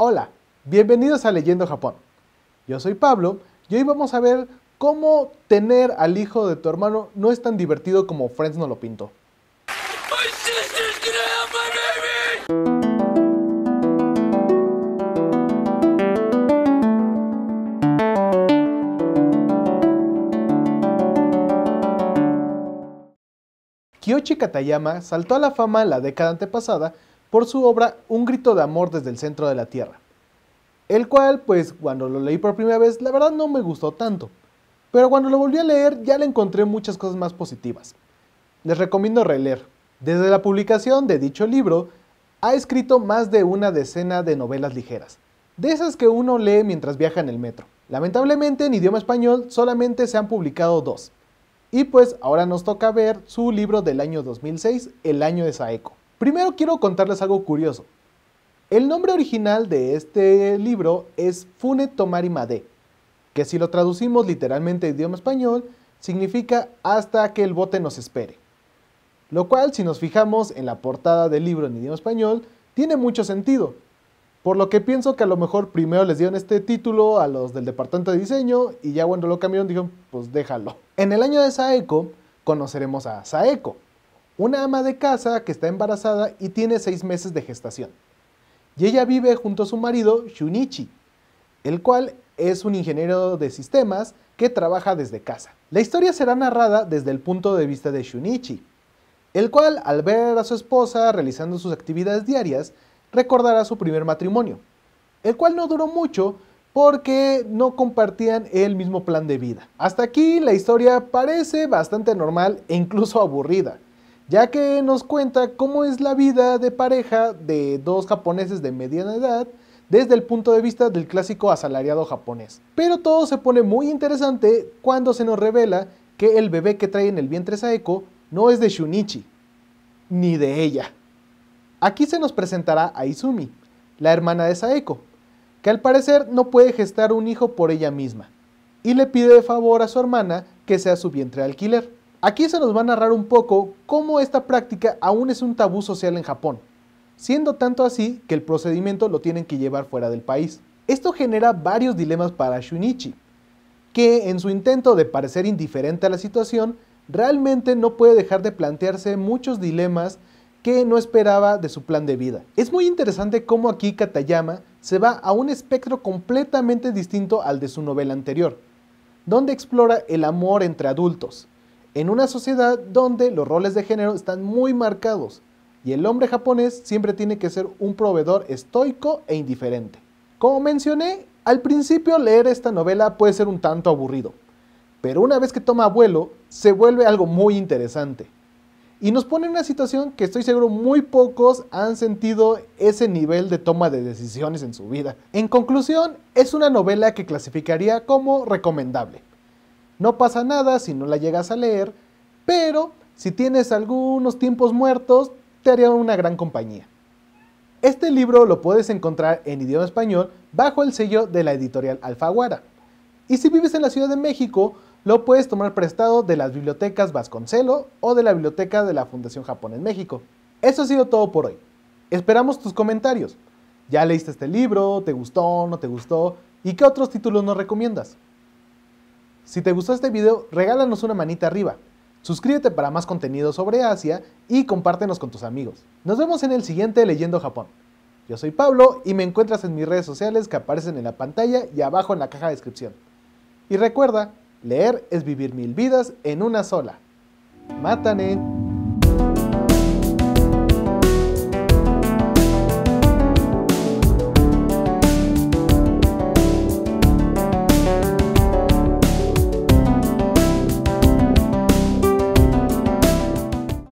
Hola, bienvenidos a Leyendo Japón. Yo soy Pablo y hoy vamos a ver cómo tener al hijo de tu hermano no es tan divertido como Friends no lo pintó. Kiyoshi Katayama saltó a la fama en la década antepasada por su obra Un grito de amor desde el centro de la Tierra, el cual pues cuando lo leí por primera vez la verdad no me gustó tanto, pero cuando lo volví a leer ya le encontré muchas cosas más positivas. Les recomiendo releer. Desde la publicación de dicho libro, ha escrito más de una decena de novelas ligeras, de esas que uno lee mientras viaja en el metro. Lamentablemente en idioma español solamente se han publicado dos. Y pues ahora nos toca ver su libro del año 2006, El año de Saeco. Primero quiero contarles algo curioso. El nombre original de este libro es Fune Tomari Made, que si lo traducimos literalmente a idioma español, significa hasta que el bote nos espere. Lo cual, si nos fijamos en la portada del libro en idioma español, tiene mucho sentido. Por lo que pienso que a lo mejor primero les dieron este título a los del departamento de diseño y ya cuando lo cambiaron dijeron, pues déjalo. En el año de Saeko conoceremos a Saeko, una ama de casa que está embarazada y tiene seis meses de gestación. Y ella vive junto a su marido, Shunichi, el cual es un ingeniero de sistemas que trabaja desde casa. La historia será narrada desde el punto de vista de Shunichi, el cual al ver a su esposa realizando sus actividades diarias, recordará su primer matrimonio, el cual no duró mucho porque no compartían el mismo plan de vida. Hasta aquí la historia parece bastante normal e incluso aburrida, ya que nos cuenta cómo es la vida de pareja de dos japoneses de mediana edad desde el punto de vista del clásico asalariado japonés. Pero todo se pone muy interesante cuando se nos revela que el bebé que trae en el vientre Saeko no es de Shunichi, ni de ella. Aquí se nos presentará a Izumi, la hermana de Saeko, que al parecer no puede gestar un hijo por ella misma, y le pide de favor a su hermana que sea su vientre alquiler. Aquí se nos va a narrar un poco cómo esta práctica aún es un tabú social en Japón, siendo tanto así que el procedimiento lo tienen que llevar fuera del país. Esto genera varios dilemas para Shunichi, que en su intento de parecer indiferente a la situación, realmente no puede dejar de plantearse muchos dilemas que no esperaba de su plan de vida. Es muy interesante cómo aquí Katayama se va a un espectro completamente distinto al de su novela anterior, donde explora el amor entre adultos, en una sociedad donde los roles de género están muy marcados y el hombre japonés siempre tiene que ser un proveedor estoico e indiferente. Como mencioné, al principio leer esta novela puede ser un tanto aburrido, pero una vez que toma vuelo se vuelve algo muy interesante. Y nos pone en una situación que estoy seguro muy pocos han sentido ese nivel de toma de decisiones en su vida. En conclusión, es una novela que clasificaría como recomendable. No pasa nada si no la llegas a leer, pero si tienes algunos tiempos muertos, te haría una gran compañía. Este libro lo puedes encontrar en idioma español bajo el sello de la editorial Alfaguara. Y si vives en la Ciudad de México, lo puedes tomar prestado de las bibliotecas Vasconcelo o de la biblioteca de la Fundación Japón en México. Eso ha sido todo por hoy. Esperamos tus comentarios. ¿Ya leíste este libro? ¿Te gustó? ¿No te gustó? ¿Y qué otros títulos nos recomiendas? Si te gustó este video, regálanos una manita arriba. Suscríbete para más contenido sobre Asia y compártenos con tus amigos. Nos vemos en el siguiente Leyendo Japón. Yo soy Pablo y me encuentras en mis redes sociales que aparecen en la pantalla y abajo en la caja de descripción. Y recuerda, leer es vivir mil vidas en una sola. Mátane.